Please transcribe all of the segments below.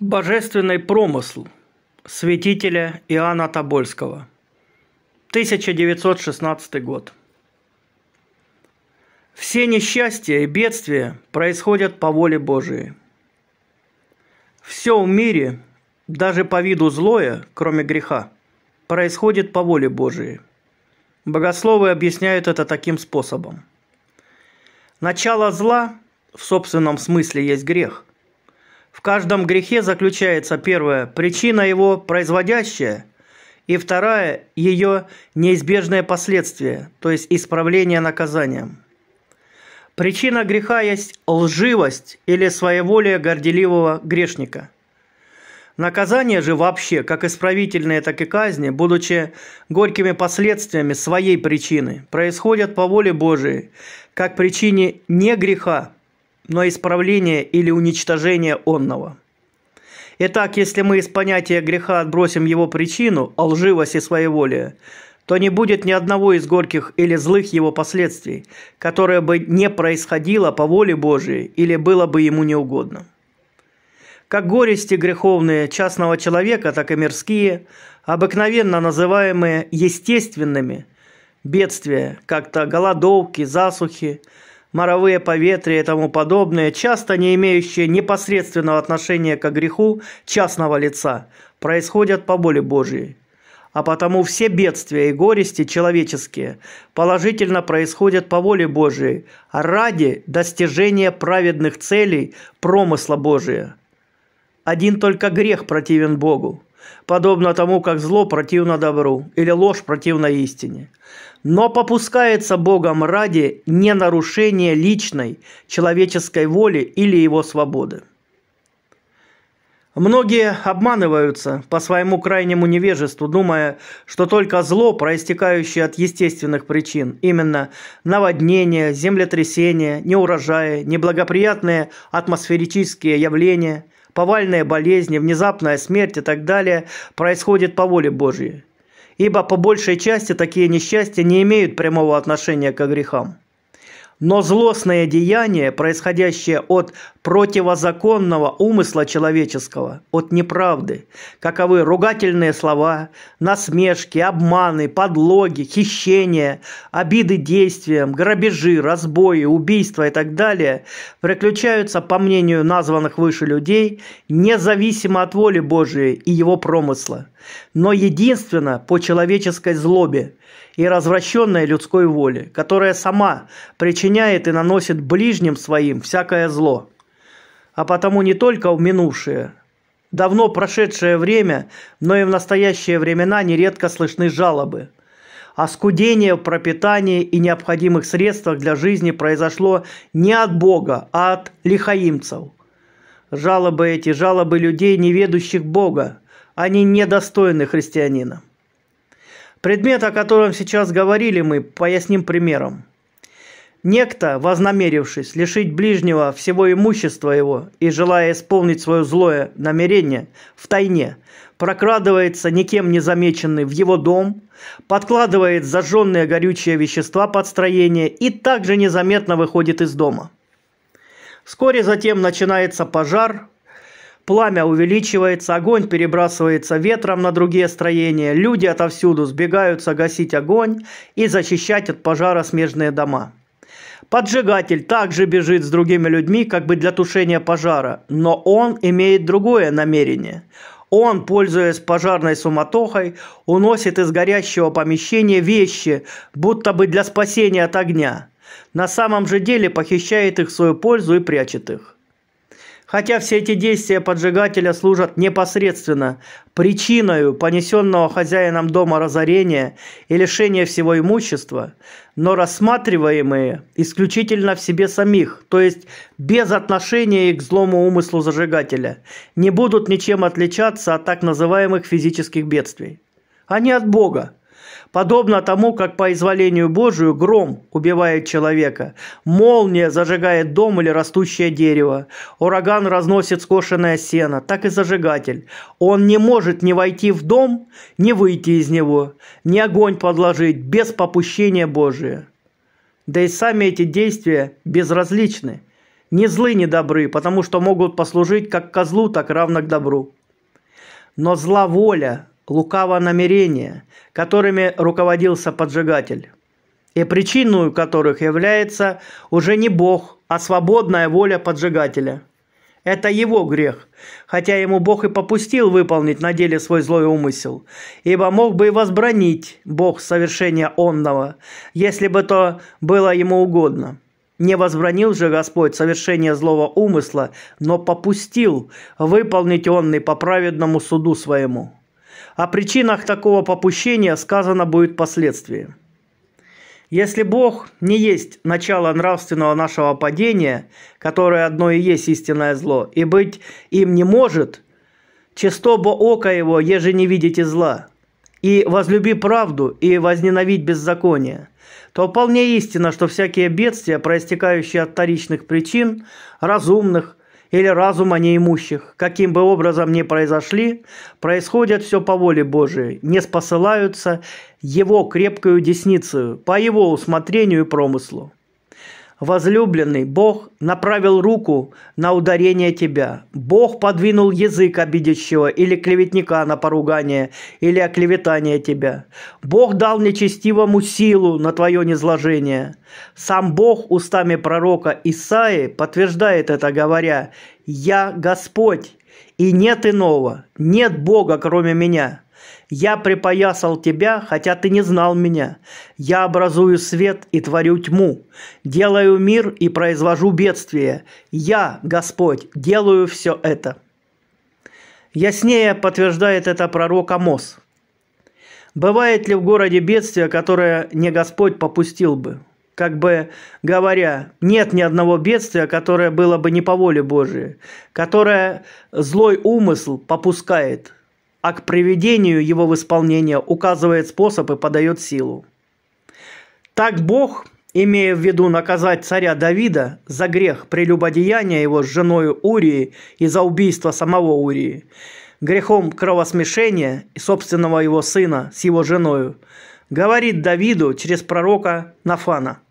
Божественный промысл святителя Иоанна Тобольского. 1916 год. Все несчастья и бедствия происходят по воле Божией. Все в мире, даже по виду злое, кроме греха, происходит по воле Божией. Богословы объясняют это таким способом. Начало зла в собственном смысле есть грех – в каждом грехе заключается первая причина его производящая, и вторая – ее неизбежное последствие, то есть исправление наказанием. Причина греха есть лживость или своеволие горделивого грешника. Наказание же вообще, как исправительные, так и казни, будучи горькими последствиями своей причины, происходят по воле Божией, как причине не греха, но исправление или уничтожение онного. Итак, если мы из понятия греха отбросим его причину, а лживость и своеволие, то не будет ни одного из горьких или злых его последствий, которое бы не происходило по воле Божией или было бы ему неугодно. Как горести греховные частного человека, так и мирские, обыкновенно называемые естественными, бедствия, как-то голодовки, засухи – моровые поветрия и тому подобное, часто не имеющие непосредственного отношения к греху частного лица, происходят по воле Божьей. А потому все бедствия и горести человеческие положительно происходят по воле Божьей, ради достижения праведных целей промысла Божия. Один только грех противен Богу – подобно тому, как зло противно добру или ложь противно истине. Но попускается Богом ради не нарушения личной человеческой воли или его свободы. Многие обманываются по своему крайнему невежеству, думая, что только зло, проистекающее от естественных причин, именно наводнения, землетрясения, неурожаи, неблагоприятные атмосферические явления – Повальные болезни, внезапная смерть и так далее происходит по воле Божьей. Ибо по большей части такие несчастья не имеют прямого отношения к грехам. Но злостное деяние, происходящее от противозаконного умысла человеческого, от неправды, каковы ругательные слова, насмешки, обманы, подлоги, хищения, обиды действиям, грабежи, разбои, убийства и так далее, приключаются, по мнению названных выше людей, независимо от воли Божией и его промысла, но единственно по человеческой злобе – и развращенной людской воли, которая сама причиняет и наносит ближним своим всякое зло. А потому не только в минувшее, давно прошедшее время, но и в настоящие времена нередко слышны жалобы. Оскудение в пропитании и необходимых средствах для жизни произошло не от Бога, а от лихаимцев. Жалобы эти – жалобы людей, не ведущих Бога. Они недостойны христианина. Предмет, о котором сейчас говорили мы, поясним примером. Некто, вознамерившись лишить ближнего всего имущества его и желая исполнить свое злое намерение в тайне, прокрадывается никем не замеченный в его дом, подкладывает зажженные горючие вещества под строение и также незаметно выходит из дома. Вскоре затем начинается пожар, Пламя увеличивается, огонь перебрасывается ветром на другие строения, люди отовсюду сбегаются гасить огонь и защищать от пожара смежные дома. Поджигатель также бежит с другими людьми как бы для тушения пожара, но он имеет другое намерение. Он, пользуясь пожарной суматохой, уносит из горящего помещения вещи, будто бы для спасения от огня. На самом же деле похищает их в свою пользу и прячет их хотя все эти действия поджигателя служат непосредственно причиной понесенного хозяином дома разорения и лишения всего имущества, но рассматриваемые исключительно в себе самих, то есть без отношения к злому умыслу зажигателя, не будут ничем отличаться от так называемых физических бедствий. Они от Бога, Подобно тому, как по изволению Божию гром убивает человека, молния зажигает дом или растущее дерево, ураган разносит скошенное сено, так и зажигатель. Он не может ни войти в дом, ни выйти из него, ни огонь подложить без попущения Божия. Да и сами эти действия безразличны. Ни злы, ни добры, потому что могут послужить как козлу, так равно к добру. Но зла воля лукаво намерения, которыми руководился поджигатель, и причиной которых является уже не Бог, а свободная воля поджигателя. Это его грех, хотя ему Бог и попустил выполнить на деле свой злой умысел, ибо мог бы и возбранить Бог совершение онного, если бы то было ему угодно. Не возбранил же Господь совершение злого умысла, но попустил выполнить онный по праведному суду своему». О причинах такого попущения сказано будет впоследствии. Если Бог не есть начало нравственного нашего падения, которое одно и есть истинное зло, и быть им не может, чисто бо око его, еже не видите зла, и возлюби правду, и возненавидь беззаконие, то вполне истинно, что всякие бедствия, проистекающие от вторичных причин, разумных, или разума неимущих, каким бы образом ни произошли, происходят все по воле Божией, не спосылаются Его крепкую десницу, по Его усмотрению и промыслу возлюбленный, Бог направил руку на ударение тебя. Бог подвинул язык обидящего или клеветника на поругание или оклеветание тебя. Бог дал нечестивому силу на твое низложение. Сам Бог устами пророка Исаи подтверждает это, говоря, «Я Господь, и нет иного, нет Бога, кроме меня». Я припоясал тебя, хотя ты не знал меня. Я образую свет и творю тьму. Делаю мир и произвожу бедствие. Я, Господь, делаю все это». Яснее подтверждает это пророк Амос. Бывает ли в городе бедствие, которое не Господь попустил бы? Как бы говоря, нет ни одного бедствия, которое было бы не по воле Божией, которое злой умысл попускает – а к приведению его в исполнение указывает способ и подает силу. Так Бог, имея в виду наказать царя Давида за грех прелюбодеяния его с женою Урии и за убийство самого Урии, грехом кровосмешения и собственного его сына с его женою, говорит Давиду через пророка Нафана –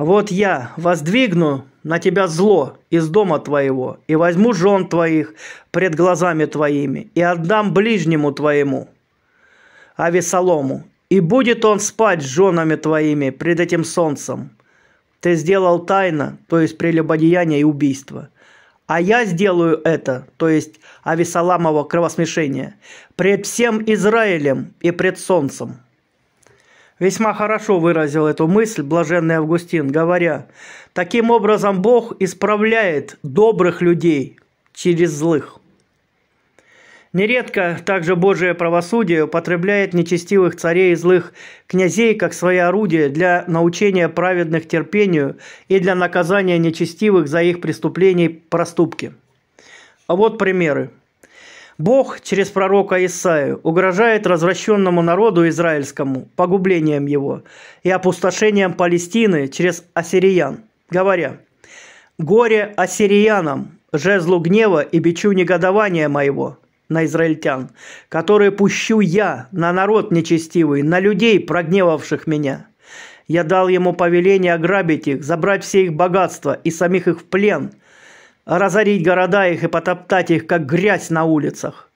вот я воздвигну на тебя зло из дома твоего, и возьму жен твоих пред глазами твоими, и отдам ближнему твоему, Авесолому, и будет он спать с женами твоими пред этим солнцем. Ты сделал тайно, то есть прелюбодеяние и убийство. А я сделаю это, то есть Авесоламово кровосмешение, пред всем Израилем и пред солнцем». Весьма хорошо выразил эту мысль блаженный Августин, говоря, «Таким образом Бог исправляет добрых людей через злых». Нередко также Божие правосудие употребляет нечестивых царей и злых князей как свое орудие для научения праведных терпению и для наказания нечестивых за их преступления и проступки. А вот примеры. Бог через пророка Исаию угрожает развращенному народу израильскому погублением его и опустошением Палестины через ассириян, говоря «Горе ассириянам, жезлу гнева и бичу негодования моего, на израильтян, которые пущу я на народ нечестивый, на людей, прогневавших меня. Я дал ему повеление ограбить их, забрать все их богатства и самих их в плен, разорить города их и потоптать их, как грязь на улицах.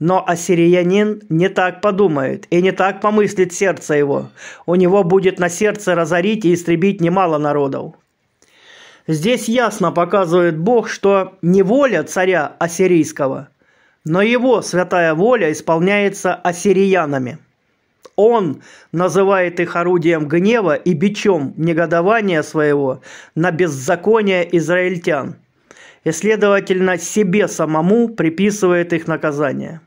Но ассириянин не так подумает и не так помыслит сердце его. У него будет на сердце разорить и истребить немало народов. Здесь ясно показывает Бог, что не воля царя ассирийского, но его святая воля исполняется ассириянами. Он называет их орудием гнева и бичом негодования своего на беззаконие израильтян – и, следовательно, себе самому приписывает их наказание.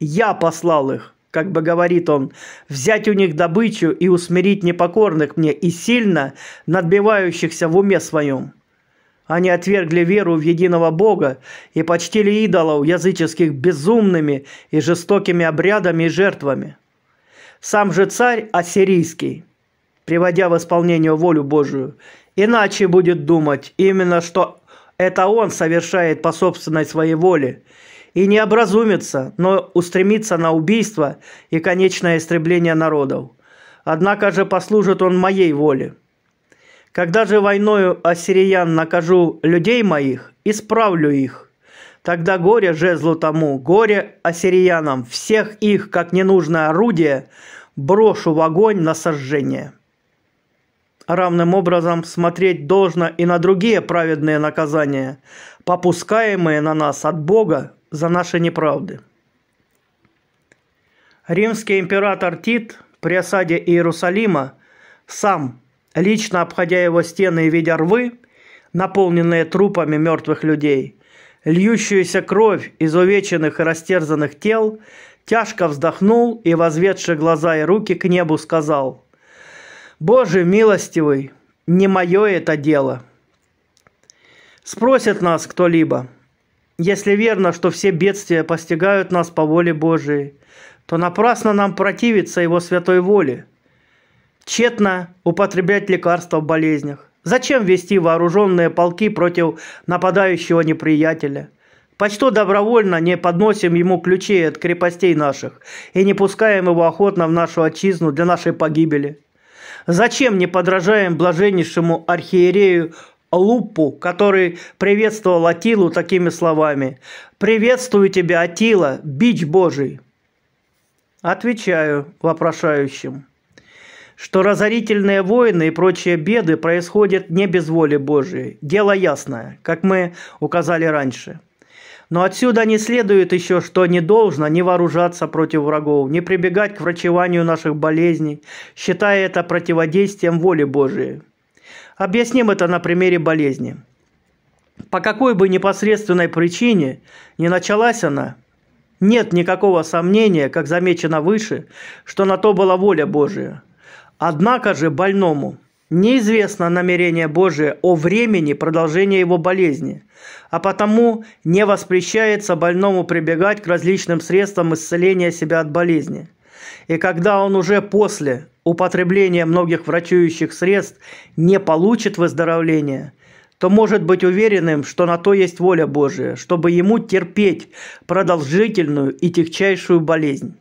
«Я послал их», как бы говорит он, «взять у них добычу и усмирить непокорных мне и сильно надбивающихся в уме своем». Они отвергли веру в единого Бога и почтили идолов языческих безумными и жестокими обрядами и жертвами. Сам же царь ассирийский, приводя в исполнение волю Божию, иначе будет думать именно, что это он совершает по собственной своей воле и не образумится, но устремится на убийство и конечное истребление народов. Однако же послужит он моей воле. Когда же войною ассириян накажу людей моих, исправлю их. Тогда горе жезлу тому, горе ассириянам, всех их, как ненужное орудие, брошу в огонь на сожжение» равным образом смотреть должно и на другие праведные наказания, попускаемые на нас от Бога за наши неправды. Римский император Тит при осаде Иерусалима сам, лично обходя его стены и видя рвы, наполненные трупами мертвых людей, льющуюся кровь из увеченных и растерзанных тел, тяжко вздохнул и, возведши глаза и руки к небу, сказал – Боже милостивый, не мое это дело. Спросит нас кто-либо, если верно, что все бедствия постигают нас по воле Божией, то напрасно нам противиться Его святой воле. Тщетно употреблять лекарства в болезнях. Зачем вести вооруженные полки против нападающего неприятеля? Почто добровольно не подносим ему ключей от крепостей наших и не пускаем его охотно в нашу отчизну для нашей погибели? Зачем не подражаем блаженнейшему архиерею Лупу, который приветствовал Атилу такими словами «Приветствую тебя, Атила, бич Божий!» Отвечаю вопрошающим, что разорительные войны и прочие беды происходят не без воли Божией. Дело ясное, как мы указали раньше – но отсюда не следует еще, что не должно не вооружаться против врагов, не прибегать к врачеванию наших болезней, считая это противодействием воли Божией. Объясним это на примере болезни. По какой бы непосредственной причине не началась она, нет никакого сомнения, как замечено выше, что на то была воля Божия. Однако же больному – Неизвестно намерение Божие о времени продолжения его болезни, а потому не воспрещается больному прибегать к различным средствам исцеления себя от болезни. И когда он уже после употребления многих врачующих средств не получит выздоровления, то может быть уверенным, что на то есть воля Божия, чтобы ему терпеть продолжительную и тягчайшую болезнь.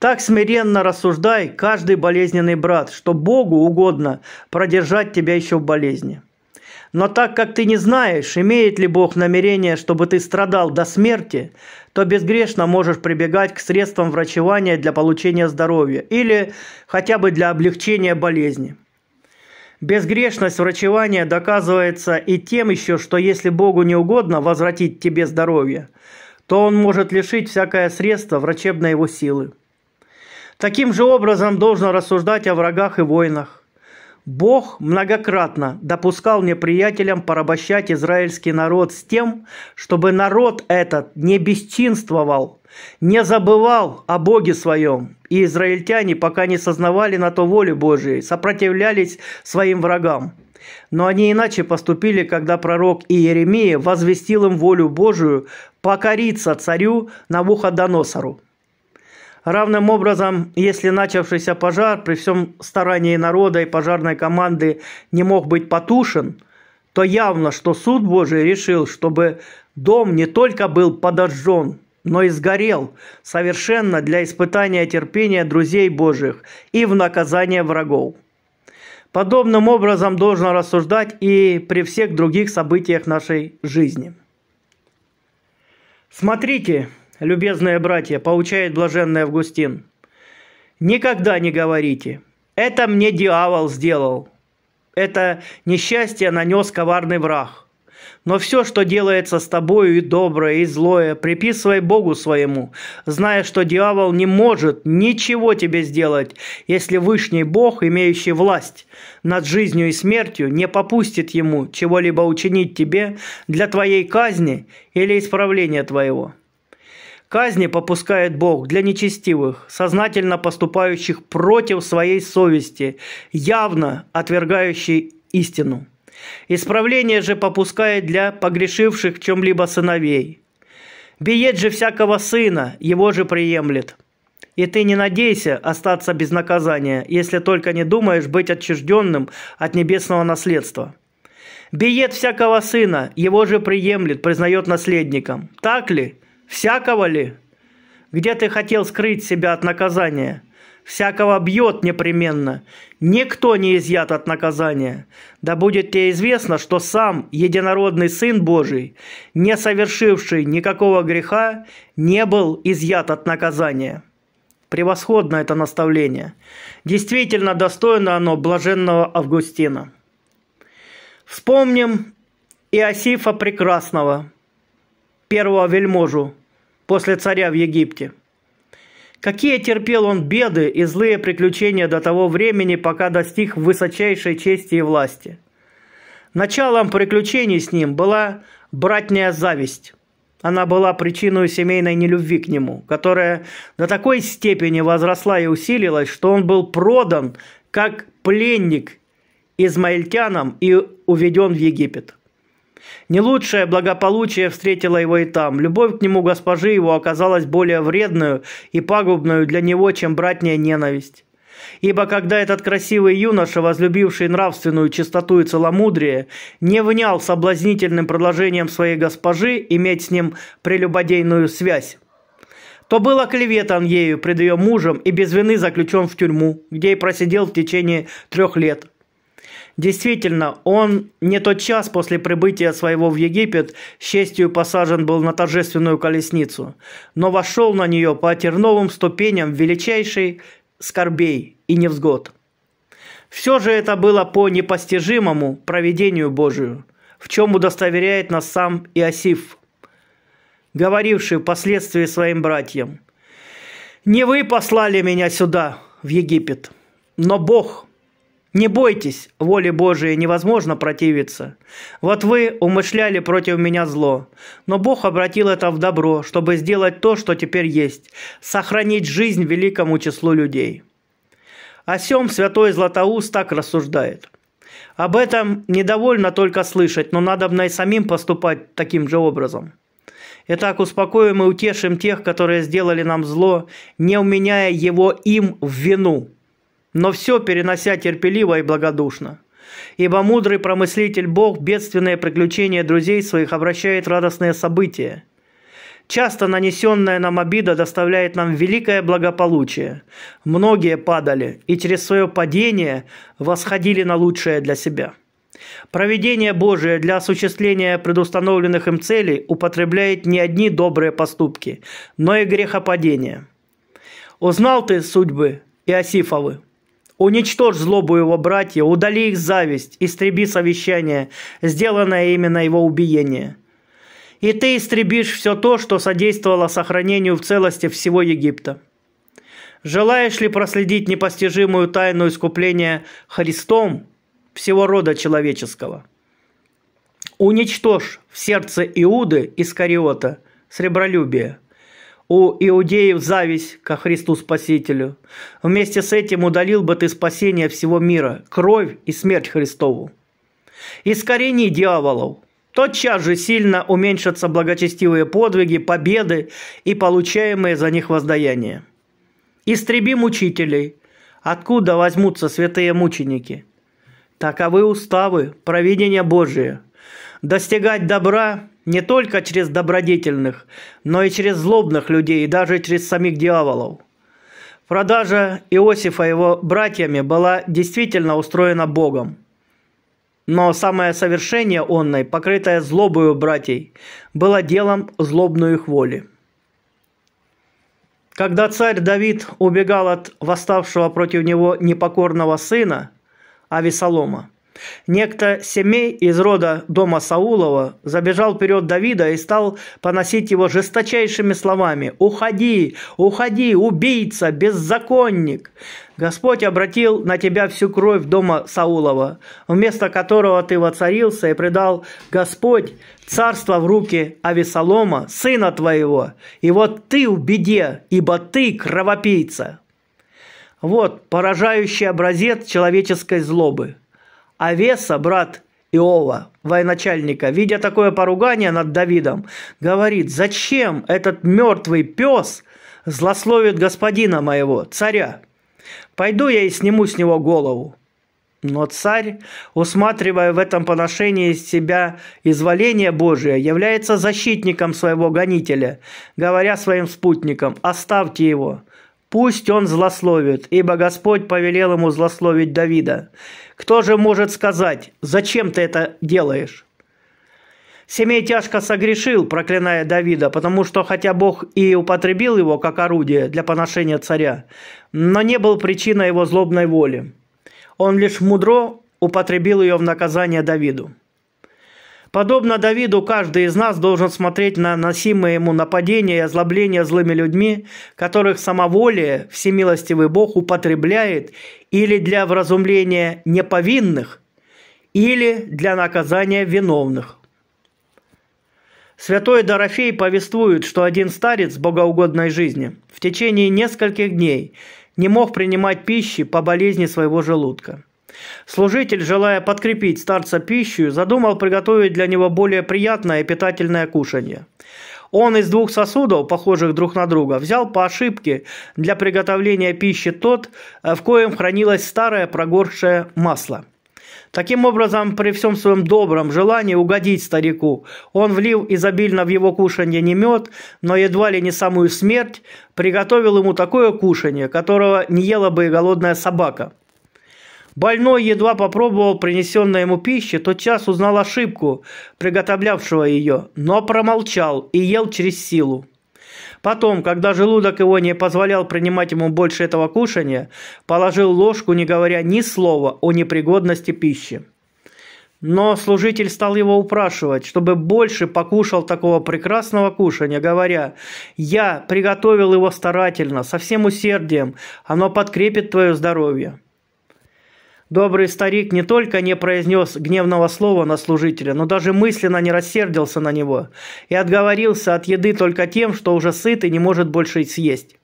Так смиренно рассуждай каждый болезненный брат, что Богу угодно продержать тебя еще в болезни. Но так как ты не знаешь, имеет ли Бог намерение, чтобы ты страдал до смерти, то безгрешно можешь прибегать к средствам врачевания для получения здоровья или хотя бы для облегчения болезни. Безгрешность врачевания доказывается и тем еще, что если Богу не угодно возвратить тебе здоровье, то Он может лишить всякое средство врачебной его силы. Таким же образом должно рассуждать о врагах и войнах. Бог многократно допускал неприятелям порабощать израильский народ с тем, чтобы народ этот не бесчинствовал, не забывал о Боге своем. И израильтяне, пока не сознавали на то волю Божией, сопротивлялись своим врагам. Но они иначе поступили, когда пророк Иеремия возвестил им волю Божию покориться царю Навуходоносору. Равным образом, если начавшийся пожар при всем старании народа и пожарной команды не мог быть потушен, то явно, что суд Божий решил, чтобы дом не только был подожжен, но и сгорел совершенно для испытания терпения друзей Божьих и в наказание врагов. Подобным образом должно рассуждать и при всех других событиях нашей жизни. Смотрите, любезные братья, получает блаженный Августин, никогда не говорите, это мне дьявол сделал, это несчастье нанес коварный враг. Но все, что делается с тобою и доброе, и злое, приписывай Богу своему, зная, что дьявол не может ничего тебе сделать, если Вышний Бог, имеющий власть над жизнью и смертью, не попустит ему чего-либо учинить тебе для твоей казни или исправления твоего. Казни попускает Бог для нечестивых, сознательно поступающих против своей совести, явно отвергающей истину. Исправление же попускает для погрешивших в чем-либо сыновей. Биет же всякого сына, его же приемлет. И ты не надейся остаться без наказания, если только не думаешь быть отчужденным от небесного наследства. Биет всякого сына, его же приемлет, признает наследником. Так ли? Всякого ли? Где ты хотел скрыть себя от наказания? Всякого бьет непременно. Никто не изъят от наказания. Да будет тебе известно, что сам единородный Сын Божий, не совершивший никакого греха, не был изъят от наказания». Превосходно это наставление. Действительно достойно оно блаженного Августина. Вспомним Иосифа Прекрасного, первого вельможу, после царя в Египте. Какие терпел он беды и злые приключения до того времени, пока достиг высочайшей чести и власти. Началом приключений с ним была братняя зависть. Она была причиной семейной нелюбви к нему, которая до такой степени возросла и усилилась, что он был продан как пленник измаильтянам и уведен в Египет. Не лучшее благополучие встретило его и там. Любовь к нему госпожи его оказалась более вредную и пагубную для него, чем братняя ненависть. Ибо когда этот красивый юноша, возлюбивший нравственную чистоту и целомудрие, не внял соблазнительным предложением своей госпожи иметь с ним прелюбодейную связь, то был оклеветан ею пред ее мужем и без вины заключен в тюрьму, где и просидел в течение трех лет – Действительно, он не тот час после прибытия своего в Египет с честью посажен был на торжественную колесницу, но вошел на нее по терновым ступеням величайшей скорбей и невзгод. Все же это было по непостижимому проведению Божию, в чем удостоверяет нас сам Иосиф, говоривший впоследствии своим братьям, «Не вы послали меня сюда, в Египет, но Бог, не бойтесь, воле Божией невозможно противиться. Вот вы умышляли против меня зло, но Бог обратил это в добро, чтобы сделать то, что теперь есть, сохранить жизнь великому числу людей. О сем святой Златоуст так рассуждает. Об этом недовольно только слышать, но надобно и самим поступать таким же образом. Итак, успокоим и утешим тех, которые сделали нам зло, не уменяя его им в вину – но все перенося терпеливо и благодушно. Ибо мудрый промыслитель Бог бедственное приключение друзей своих обращает в радостное событие. Часто нанесенная нам обида доставляет нам великое благополучие. Многие падали и через свое падение восходили на лучшее для себя. Проведение Божие для осуществления предустановленных им целей употребляет не одни добрые поступки, но и грехопадение. Узнал ты судьбы Иосифовы – Уничтожь злобу его братья, удали их зависть, истреби совещание, сделанное именно его убиение. И ты истребишь все то, что содействовало сохранению в целости всего Египта. Желаешь ли проследить непостижимую тайну искупления Христом всего рода человеческого? Уничтожь в сердце Иуды Искариота сребролюбие – у иудеев зависть ко Христу Спасителю. Вместе с этим удалил бы ты спасение всего мира, кровь и смерть Христову. Искорени дьяволов. Тотчас же сильно уменьшатся благочестивые подвиги, победы и получаемые за них воздаяния. Истреби мучителей. Откуда возьмутся святые мученики? Таковы уставы, провидения Божие. Достигать добра не только через добродетельных, но и через злобных людей, и даже через самих дьяволов. Продажа Иосифа его братьями была действительно устроена Богом. Но самое совершение онной, покрытое злобою братьей, было делом злобную их воли. Когда царь Давид убегал от восставшего против него непокорного сына Ависалома. Некто семей из рода дома Саулова забежал вперед Давида и стал поносить его жесточайшими словами «Уходи! Уходи! Убийца! Беззаконник!» Господь обратил на тебя всю кровь дома Саулова, вместо которого ты воцарился и предал Господь царство в руки Авесолома, сына твоего, и вот ты в беде, ибо ты кровопийца». Вот поражающий образец человеческой злобы – а брат Иова, военачальника, видя такое поругание над Давидом, говорит, «Зачем этот мертвый пес злословит господина моего, царя? Пойду я и сниму с него голову». Но царь, усматривая в этом поношении себя изволение Божие, является защитником своего гонителя, говоря своим спутникам «Оставьте его, Пусть он злословит, ибо Господь повелел ему злословить Давида. Кто же может сказать, зачем ты это делаешь? Семей тяжко согрешил, проклиная Давида, потому что хотя Бог и употребил его как орудие для поношения царя, но не был причиной его злобной воли. Он лишь мудро употребил ее в наказание Давиду. Подобно Давиду, каждый из нас должен смотреть на носимые ему нападения и озлобление злыми людьми, которых самоволие всемилостивый Бог употребляет или для вразумления неповинных, или для наказания виновных. Святой Дорофей повествует, что один старец богоугодной жизни в течение нескольких дней не мог принимать пищи по болезни своего желудка – Служитель, желая подкрепить старца пищей, задумал приготовить для него более приятное и питательное кушанье. Он из двух сосудов, похожих друг на друга, взял по ошибке для приготовления пищи тот, э, в коем хранилось старое прогоршее масло. Таким образом, при всем своем добром желании угодить старику, он влил изобильно в его кушанье не мед, но едва ли не самую смерть, приготовил ему такое кушанье, которого не ела бы и голодная собака – Больной едва попробовал принесенной ему пищи, тотчас узнал ошибку, приготовлявшего ее, но промолчал и ел через силу. Потом, когда желудок его не позволял принимать ему больше этого кушания, положил ложку, не говоря ни слова о непригодности пищи. Но служитель стал его упрашивать, чтобы больше покушал такого прекрасного кушания, говоря, «Я приготовил его старательно, со всем усердием, оно подкрепит твое здоровье». Добрый старик не только не произнес гневного слова на служителя, но даже мысленно не рассердился на него и отговорился от еды только тем, что уже сыт и не может больше съесть.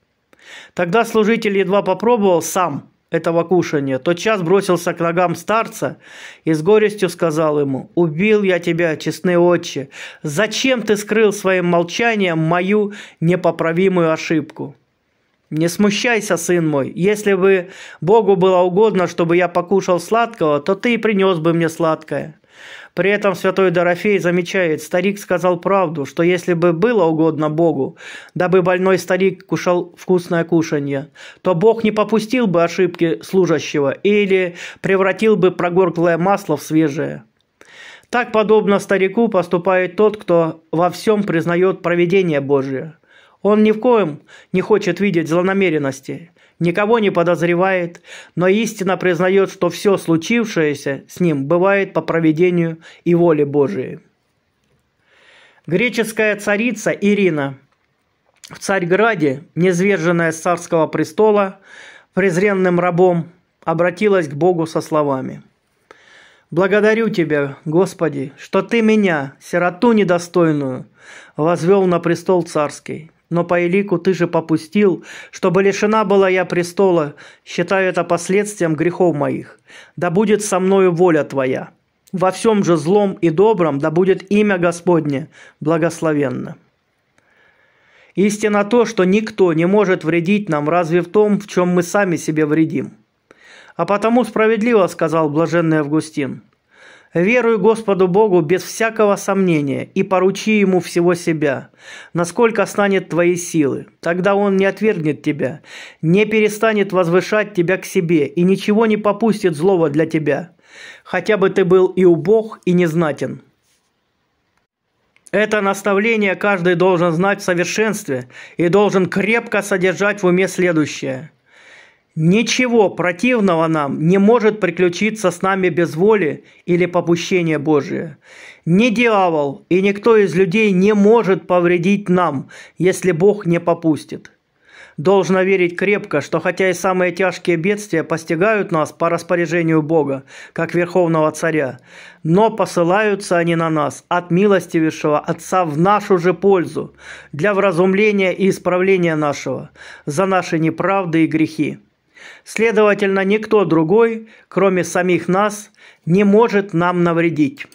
Тогда служитель едва попробовал сам этого кушания, тотчас бросился к ногам старца и с горестью сказал ему, «Убил я тебя, честный отче, зачем ты скрыл своим молчанием мою непоправимую ошибку?» Не смущайся, сын мой, если бы Богу было угодно, чтобы я покушал сладкого, то ты и принес бы мне сладкое». При этом святой Дорофей замечает, старик сказал правду, что если бы было угодно Богу, дабы больной старик кушал вкусное кушанье, то Бог не попустил бы ошибки служащего или превратил бы прогорклое масло в свежее. Так подобно старику поступает тот, кто во всем признает проведение Божие – он ни в коем не хочет видеть злонамеренности, никого не подозревает, но истинно признает, что все случившееся с ним бывает по проведению и воле Божией. Греческая царица Ирина в Царьграде, незверженная с царского престола, презренным рабом, обратилась к Богу со словами – Благодарю Тебя, Господи, что Ты меня, сироту недостойную, возвел на престол царский. Но по элику ты же попустил, чтобы лишена была я престола, считаю это последствием грехов моих. Да будет со мною воля твоя. Во всем же злом и добром да будет имя Господне благословенно. Истина то, что никто не может вредить нам, разве в том, в чем мы сами себе вредим. А потому справедливо сказал блаженный Августин – Веруй Господу Богу без всякого сомнения и поручи Ему всего себя, насколько станет твои силы. Тогда Он не отвергнет тебя, не перестанет возвышать тебя к себе и ничего не попустит злого для тебя, хотя бы ты был и убог, и незнатен. Это наставление каждый должен знать в совершенстве и должен крепко содержать в уме следующее – Ничего противного нам не может приключиться с нами без воли или попущения Божия. Ни дьявол и никто из людей не может повредить нам, если Бог не попустит. Должно верить крепко, что хотя и самые тяжкие бедствия постигают нас по распоряжению Бога, как Верховного Царя, но посылаются они на нас от милостивейшего Отца в нашу же пользу, для вразумления и исправления нашего, за наши неправды и грехи. Следовательно, никто другой, кроме самих нас, не может нам навредить.